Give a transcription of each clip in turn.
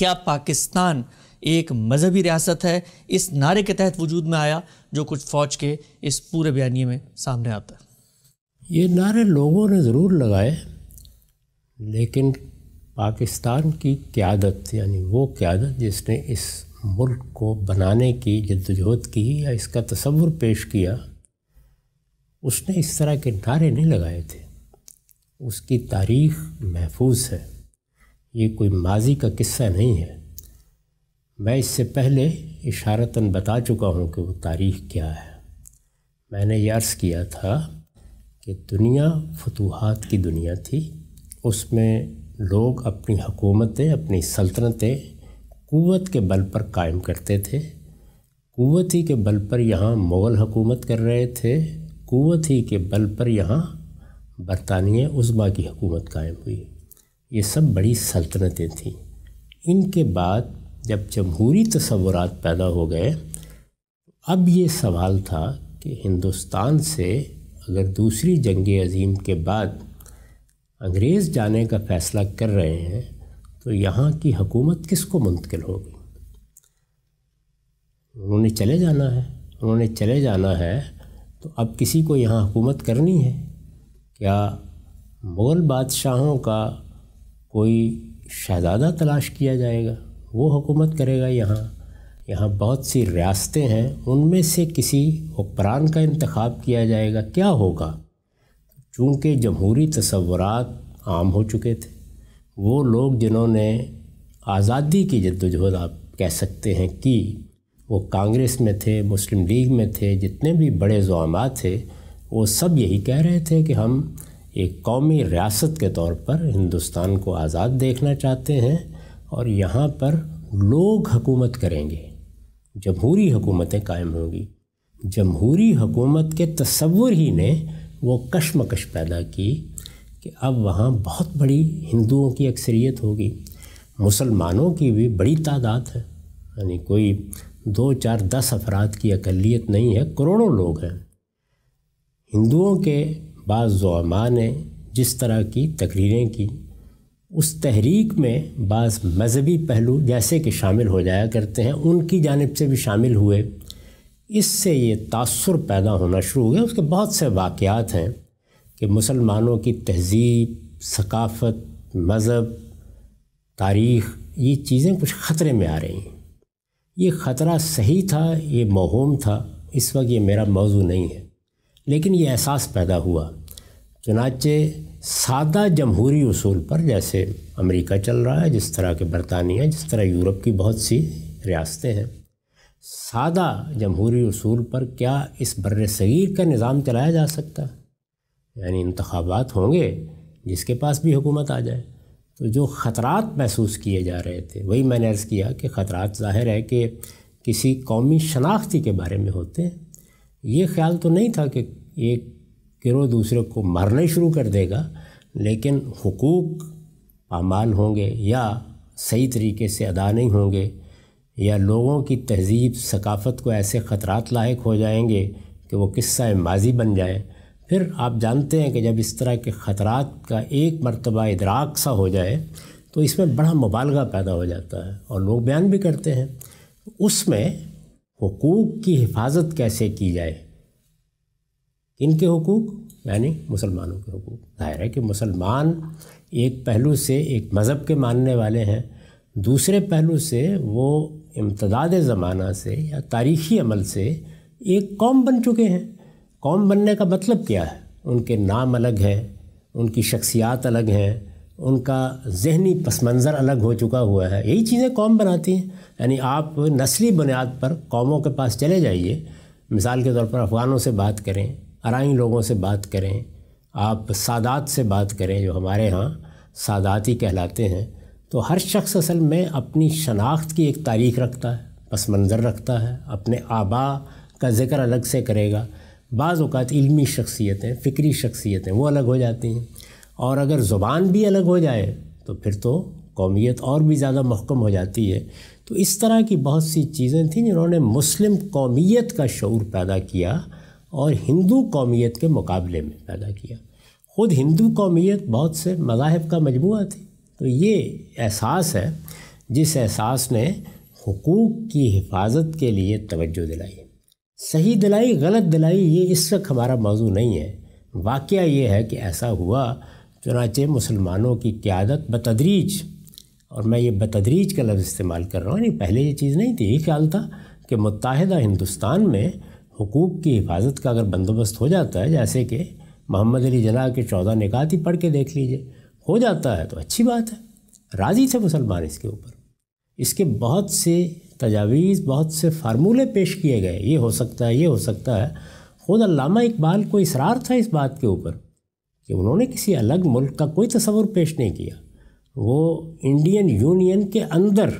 क्या पाकिस्तान एक मजहबी रियासत है इस नारे के तहत वजूद में आया जो कुछ फ़ौज के इस पूरे बयानी में सामने आता है ये नारे लोगों ने ज़रूर लगाए लेकिन पाकिस्तान की क्यादत यानी वो क्यादत जिसने इस मुल्क को बनाने की जद्दोजहद की या इसका तस्वुर पेश किया उसने इस तरह के नारे नहीं लगाए थे उसकी तारीख महफूज है ये कोई माजी का किस्सा नहीं है मैं इससे पहले इशारतन बता चुका हूँ कि वो तारीख़ क्या है मैंने ये अर्ज़ किया था कि दुनिया फतूहत की दुनिया थी उसमें लोग अपनी हकूमतें अपनी सल्तनतें क़वत के बल पर कायम करते थे क़वत ही के बल पर यहाँ मुग़ल हकूमत कर रहे थे क़वत ही के बल पर यहाँ बरतानिया उज़्मा की हुकूमत कायम हुई ये सब बड़ी सल्तनतें थीं इनके बाद जब जमहूरी तस्वुरात पैदा हो गए अब ये सवाल था कि हिंदुस्तान से अगर दूसरी जंग अजीम के बाद अंग्रेज़ जाने का फ़ैसला कर रहे हैं तो यहाँ की हकूमत किसको मुंतकिल होगी उन्होंने चले जाना है उन्होंने चले जाना है तो अब किसी को यहाँ हुकूमत करनी है क्या मुग़ल बादशाहों का कोई शहजादा तलाश किया जाएगा वो हुकूमत करेगा यहाँ यहाँ बहुत सी रियासतें हैं उनमें से किसी हुक्मरान का इंतखब किया जाएगा क्या होगा चूँकि जमहूरी तस्वुरात आम हो चुके थे वो लोग जिन्होंने आज़ादी की जद्दोजहद आप कह सकते हैं कि वो कांग्रेस में थे मुस्लिम लीग में थे जितने भी बड़े जुआमा थे वो सब यही कह रहे थे कि हम एक कौमी रियासत के तौर पर हिंदुस्तान को आज़ाद देखना चाहते हैं और यहाँ पर लोग हकूमत करेंगे जमहूरी हुकूमतें कायम होंगी जमहूरी हुकूमत के तस्वुर ही ने वो कश्मकश पैदा की कि अब वहाँ बहुत बड़ी हिंदुओं की अक्सरियत होगी मुसलमानों की भी बड़ी तादाद है यानी कोई दो चार दस अफराद की अकलीत नहीं है करोड़ों लोग हैं हिंदुओं के बाज़ ने जिस तरह की तकरीरें की उस तहरीक में बाज़ मजहबी पहलू जैसे कि शामिल हो जाया करते हैं उनकी जानब से भी शामिल हुए इससे ये तासर पैदा होना शुरू हो गया उसके बहुत से वाक़ात हैं कि मुसलमानों की तहज़ीब सकाफ़त मज़हब तारीख़ ये चीज़ें कुछ ख़तरे में आ रही हैं ये ख़तरा सही था ये महूम था इस वक्त ये मेरा मौजू नहीं है लेकिन ये एहसास पैदा हुआ चुनाचे सादा जमहूरी उसूल पर जैसे अमेरिका चल रहा है जिस तरह के बरतानिया जिस तरह यूरोप की बहुत सी रियासतें हैं सादा जमहूरी उसूल पर क्या इस बर सगीर का निज़ाम चलाया जा सकता यानी इंतबात होंगे जिसके पास भी हुकूमत आ जाए तो जो ख़तरात महसूस किए जा रहे थे वही मैंने अर्ज़ किया कि ख़तरात ज़ाहिर है कि किसी कौमी शनाख्ती के बारे में होते हैं ये ख्याल तो नहीं था कि एक गिरोह दूसरे को मारना शुरू कर देगा लेकिन हकूक़ पामाल होंगे या सही तरीके से अदा नहीं होंगे या लोगों की तहजीब सकाफ़त को ऐसे ख़तरा लाक हो जाएंगे कि वो किस्सा माजी बन जाए फिर आप जानते हैं कि जब इस तरह के ख़तरात का एक मरतबा इदराक सा हो जाए तो इसमें बड़ा मुबालगा पैदा हो जाता है और लोग बयान भी करते हैं उसमें हकूक़ की हिफाजत कैसे की जाए इनके हकूक़ यानी मुसलमानों के हकूक़ ज़ाहिर है कि मुसलमान एक पहलू से एक मज़हब के मानने वाले हैं दूसरे पहलू से वो इम्तदाद ज़माना से या तारीख़ी अमल से एक कौम बन चुके हैं कौम बनने का मतलब क्या है उनके नाम अलग हैं उनकी शख्सियात अलग हैं उनका जहनी पस मंज़र अलग हो चुका हुआ है यही चीज़ें कौम बनाती हैं यानी आप नस्ली बुनियाद पर कौमों के पास चले जाइए मिसाल के तौर पर अफ़गानों से बात करें आरई लोगों से बात करें आप सादात से बात करें जो हमारे यहाँ सादाती कहलाते हैं तो हर शख्स असल में अपनी शनाख्त की एक तारीख रखता है पस मंज़र रखता है अपने आबा का जिक्र अलग से करेगा बाज़ अवत इलमी शख्सियतें फ़िक्री शख्सियतें वो अलग हो जाती हैं और अगर ज़ुबान भी अलग हो जाए तो फिर तो कौमियत और भी ज़्यादा महकम हो जाती है तो इस तरह की बहुत सी चीज़ें थी जिन्होंने मुस्लिम कौमियत का शूर पैदा किया और हिंदू कौमियत के मुकाबले में पैदा किया ख़ुद हिंदू कौमियत बहुत से मजाहब का मजमू थी तो ये एहसास है जिस एहसास ने हकूक़ की हिफाजत के लिए तवज्जो दिलाई सही दिलाई गलत दिलाई ये इस वक्त हमारा मौजू नहीं है वाक़ ये है कि ऐसा हुआ चुनाचे मुसलमानों की क्यादत बतदरीज और मैं ये बतदरीज का लफ्ज़ इस्तेमाल कर रहा हूँ यानी पहले ये चीज़ नहीं थी ये ख्याल था कि मुतहदा हिंदुस्तान में हकूक़ की हिफाजत का अगर बंदोबस्त हो जाता है जैसे कि मोहम्मद अली जना के चौदह निकात ही पढ़ के देख लीजिए हो जाता है तो अच्छी बात है राज़ी थे मुसलमान इसके ऊपर इसके बहुत से तजावीज़ बहुत से फार्मूले पेश किए गए ये हो सकता है ये हो सकता है ख़ुद अलामा इकबाल को इसरार था इस बात के ऊपर कि उन्होंने किसी अलग मुल्क का कोई तस्वुर पेश नहीं किया वो इंडियन यूनियन के अंदर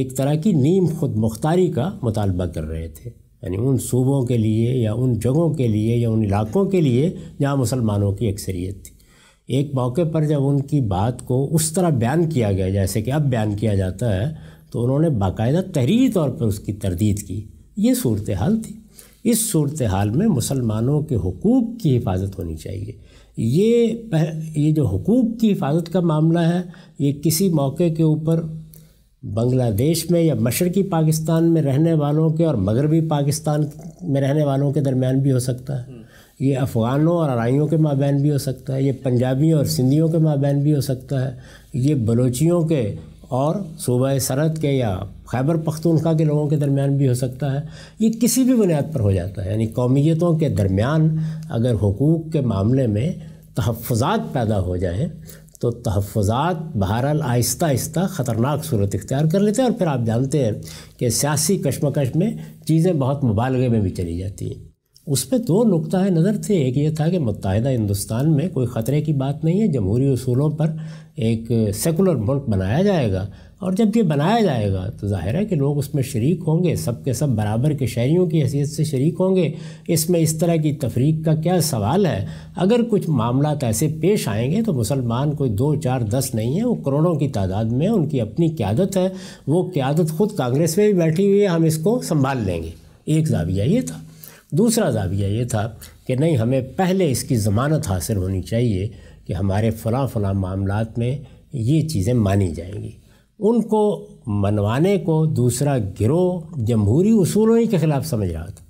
एक तरह की नीम खुद मुख्तारी का मुतालबा कर रहे थे यानी उन सूबों के लिए या उन जगहों के लिए या उन इलाकों के लिए जहाँ मुसलमानों की अक्सरियत थी एक मौके पर जब उनकी बात को उस तरह बयान किया गया जैसे कि अब बयान किया जाता है तो उन्होंने बाकायदा तहरीरी तौर पर उसकी तरदीद की ये सूरत हाल थी इस सूरत हाल में मुसलमानों के हकूक़ की हिफाजत होनी चाहिए ये ये जो हकूक़ की हिफाजत का मामला है ये किसी मौके के ऊपर बांग्लादेश में या मशरक़ी पाकिस्तान में रहने वालों के और मगरबी पाकिस्तान में रहने वालों के दरमियान भी हो सकता है हम्म। ये अफ़गानों और आरइयों के माबैन भी हो सकता है ये पंजाबियों और सिंधियों के माबैन भी हो सकता है ये बलोचियों के और सूबह सरहद के या खैबर पख्तूनखा के लोगों के दरमियान भी हो सकता है ये किसी भी बुनियाद पर हो जाता है यानी कौमीतों के दरमियान अगर हकूक़ के मामले में तहफ़ात पैदा हो जाएँ तो तहफ़ात बहरहाल आहिस्ता आहिस्ता ख़तरनाक सूरत इख्तियार कर लेते हैं और फिर आप जानते हैं कि सियासी कशमकश में चीज़ें बहुत मुबालगे में भी चली जाती हैं उस पर दो नुकतः नज़र थे एक ये था कि मुतहदा हिंदुस्तान में कोई ख़तरे की बात नहीं है जमहूरी असूलों पर एक सेकुलर मुल्क बनाया जाएगा और जब ये बनाया जाएगा तो जाहिर है कि लोग उसमें शरीक होंगे सब के सब बराबर के शहरीों की हैसियत से शरीक होंगे इसमें इस तरह की तफरीक का क्या सवाल है अगर कुछ मामला ऐसे पेश आएंगे तो मुसलमान कोई दो चार दस नहीं है वो करोड़ों की तादाद में उनकी अपनी क्यादत है वो क्यादत खुद कांग्रेस में भी बैठी हुई है हम इसको संभाल लेंगे एक जाविया ये था दूसरा जाविया ये था कि नहीं हमें पहले इसकी ज़मानत हासिल होनी चाहिए कि हमारे फ़लाँ फ़लाँ मामला में ये चीज़ें मानी जाएंगी उनको मनवाने को दूसरा गिरोह जमहूरी उसूलों ही के ख़िलाफ़ समझ रहा था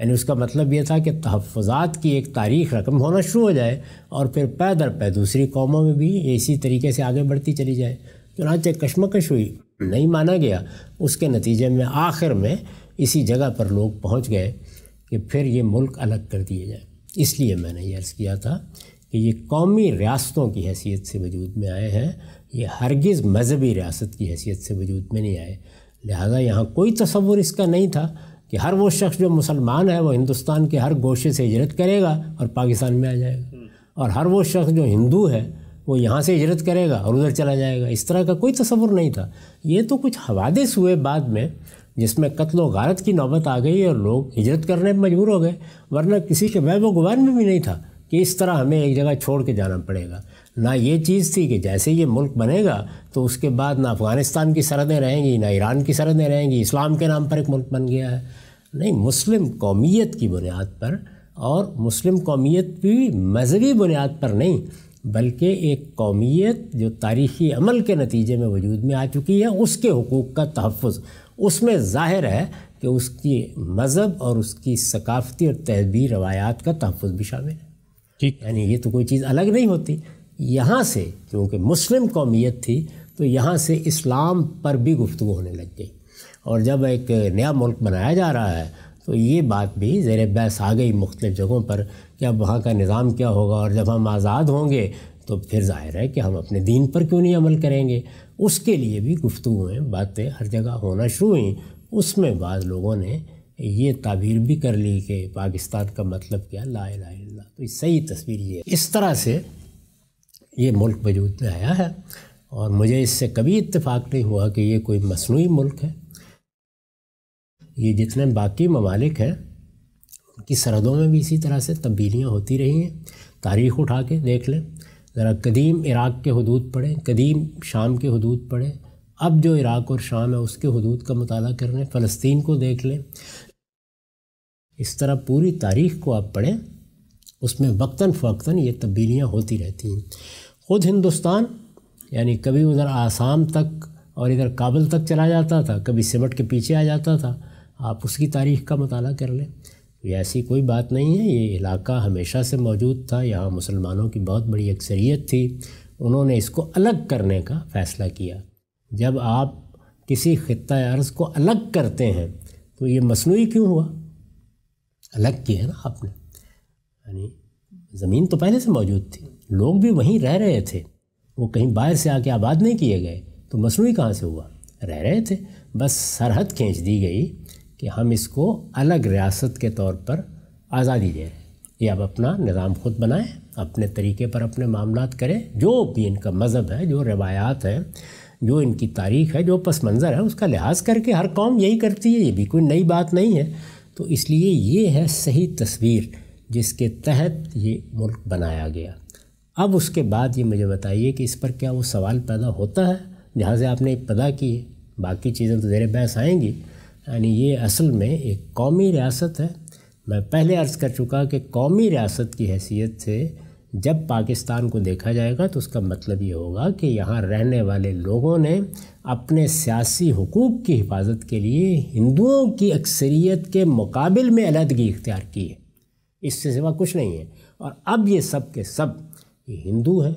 यानी उसका मतलब यह था कि तहफ़ात की एक तारीख रकम होना शुरू हो जाए और फिर पै दर पै दूसरी कौमों में भी इसी तरीके से आगे बढ़ती चली जाए चुनाचे कश्मकश हुई नहीं माना गया उसके नतीजे में आखिर में इसी जगह पर लोग पहुंच गए कि फिर ये मुल्क अलग कर दिए जाए इसलिए मैंने ये अर्ज़ किया था कि ये कौमी रियासतों की हैसियत से वजूद में आए हैं ये हरगिज़ मजहबी रियासत की हैसियत से वजूद में नहीं आए लिहाजा यहाँ कोई तस्वुर इसका नहीं था कि हर वो शख्स जो मुसलमान है वो हिंदुस्तान के हर गोशे से हिजरत करेगा और पाकिस्तान में आ जाएगा हम्म। और हर वो शख्स जो हिंदू है वो यहाँ से हिजरत करेगा और उधर चला जाएगा इस तरह का कोई तस्वुर नहीं था ये तो कुछ हवादिस हुए बाद में जिसमें कत्ल गारत की नौबत आ गई और लोग हिजरत करने में मजबूर हो गए वरना किसी के वह वो में भी नहीं था कि इस तरह हमें एक जगह छोड़ के जाना पड़ेगा ना ये चीज़ थी कि जैसे ये मुल्क बनेगा तो उसके बाद ना अफ़गानिस्तान की सरहदें रहेंगी ना ईरान की सरहदें रहेंगी इस्लाम के नाम पर एक मुल्क बन गया है नहीं मुस्लिम कौमीत की बुनियाद पर और मुस्लिम कौमीत भी मजहबी बुनियाद पर नहीं बल्कि एक कौमीत जो तारीख़ी अमल के नतीजे में वजूद में आ चुकी है उसके हकूक़ का तहफ़ उसमें ज़ाहिर है कि उसकी मज़हब और उसकी सकाफ़ती और तहबी रवायात का तहफ़ भी शामिल है ठीक यानी ये तो कोई चीज़ अलग नहीं होती यहाँ से क्योंकि मुस्लिम कौमियत थी तो यहाँ से इस्लाम पर भी गुफ्तु होने लग गई और जब एक नया मुल्क बनाया जा रहा है तो ये बात भी ज़ेर बहस आ गई मुख्तफ़ जगहों पर कि अब वहाँ का निज़ाम क्या होगा और जब हम आज़ाद होंगे तो फिर जाहिर है कि हम अपने दीन पर क्यों नहीं अमल करेंगे उसके लिए भी गुफ्तु बातें हर जगह होना शुरू हुई उसमें बाद लोगों ने ये ताबीर भी कर ली कि पाकिस्तान का मतलब क्या ला ला तो सही तस्वीर ये इस तरह से ये मुल्क वजूद में आया है और मुझे इससे कभी इतफ़ाक़ नहीं हुआ कि ये कोई मसनू मुल्क है ये जितने बाकी ममालिक हैं उनकी सरहदों में भी इसी तरह से तब्दीलियाँ होती रही हैं तारीख़ उठा के देख लें ज़रा कदीम इराक़ के हदूद पढ़ें कदीम शाम के हदूद पढ़ें अब जो इराक़ और शाम है उसके हदूद का मताल कर लें फ़लस्तीन को देख लें इस तरह पूरी तारीख को आप पढ़ें उसमें वक्ता फ़क्ता ये तब्दीलियाँ होती रहती हैं ख़ुद हिंदुस्तान यानी कभी उधर आसाम तक और इधर काबुल तक चला जाता था कभी सिमट के पीछे आ जाता था आप उसकी तारीख का मताल कर लें तो ऐसी कोई बात नहीं है ये इलाका हमेशा से मौजूद था यहाँ मुसलमानों की बहुत बड़ी अक्सरियत थी उन्होंने इसको अलग करने का फ़ैसला किया जब आप किसी ख़त्े अर्ज़ को अलग करते हैं तो ये मसनू क्यों हुआ अलग किए हैं ना आपने यानी ज़मीन तो पहले से मौजूद थी लोग भी वहीं रह रहे थे वो कहीं बाहर से आके आबाद नहीं किए गए तो मसनू कहाँ से हुआ रह रहे थे बस सरहद खींच दी गई कि हम इसको अलग रियासत के तौर पर आज़ादी दे रहे हैं ये अब अपना निज़ाम खुद बनाएं अपने तरीके पर अपने मामला करें जो भी इनका मज़हब है जो रवायात है जो इनकी तारीख़ है जो पस मंज़र है उसका लिहाज करके हर कौम यही करती है ये भी कोई नई बात नहीं है तो इसलिए ये है सही तस्वीर जिसके तहत ये मुल्क बनाया गया अब उसके बाद ये मुझे बताइए कि इस पर क्या वो सवाल पैदा होता है जहाँ से आपने पता की बाकी चीज़ें तो ज़ेर बहस आएंगी यानी ये असल में एक कौमी रियासत है मैं पहले अर्ज़ कर चुका कि कौमी रियासत की हैसियत से जब पाकिस्तान को देखा जाएगा तो उसका मतलब ये होगा कि यहाँ रहने वाले लोगों ने अपने सियासी हकूक़ की हिफाजत के लिए हिंदुओं की अक्सरियत के मुकाबल में अलहदगी इख्तियार की है इससे सिवा कुछ नहीं है और अब ये सब के सब ये हिंदू हैं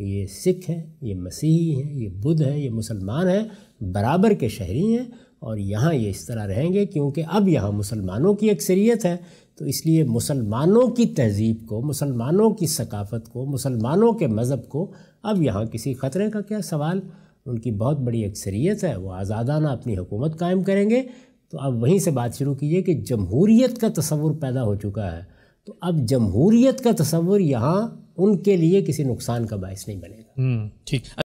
ये सिख हैं ये मसीही हैं ये बुद्ध हैं ये मुसलमान हैं बराबर के शहरी हैं और यहाँ ये इस तरह रहेंगे क्योंकि अब यहाँ मुसलमानों की अक्सरियत है तो इसलिए मुसलमानों की तहजीब को मुसलमानों की सकाफ़त को मुसलमानों के मज़हब को अब यहाँ किसी ख़तरे का क्या सवाल उनकी बहुत बड़ी अक्सरियत है वो आज़ादाना अपनी हुकूमत कायम करेंगे तो अब वहीं से बात शुरू कीजिए कि जमहूरीत का तस्वुर पैदा हो चुका है तो अब जमहूरीत का तस्वुर यहाँ उनके लिए किसी नुकसान का बायस नहीं बनेगा हम्म, ठीक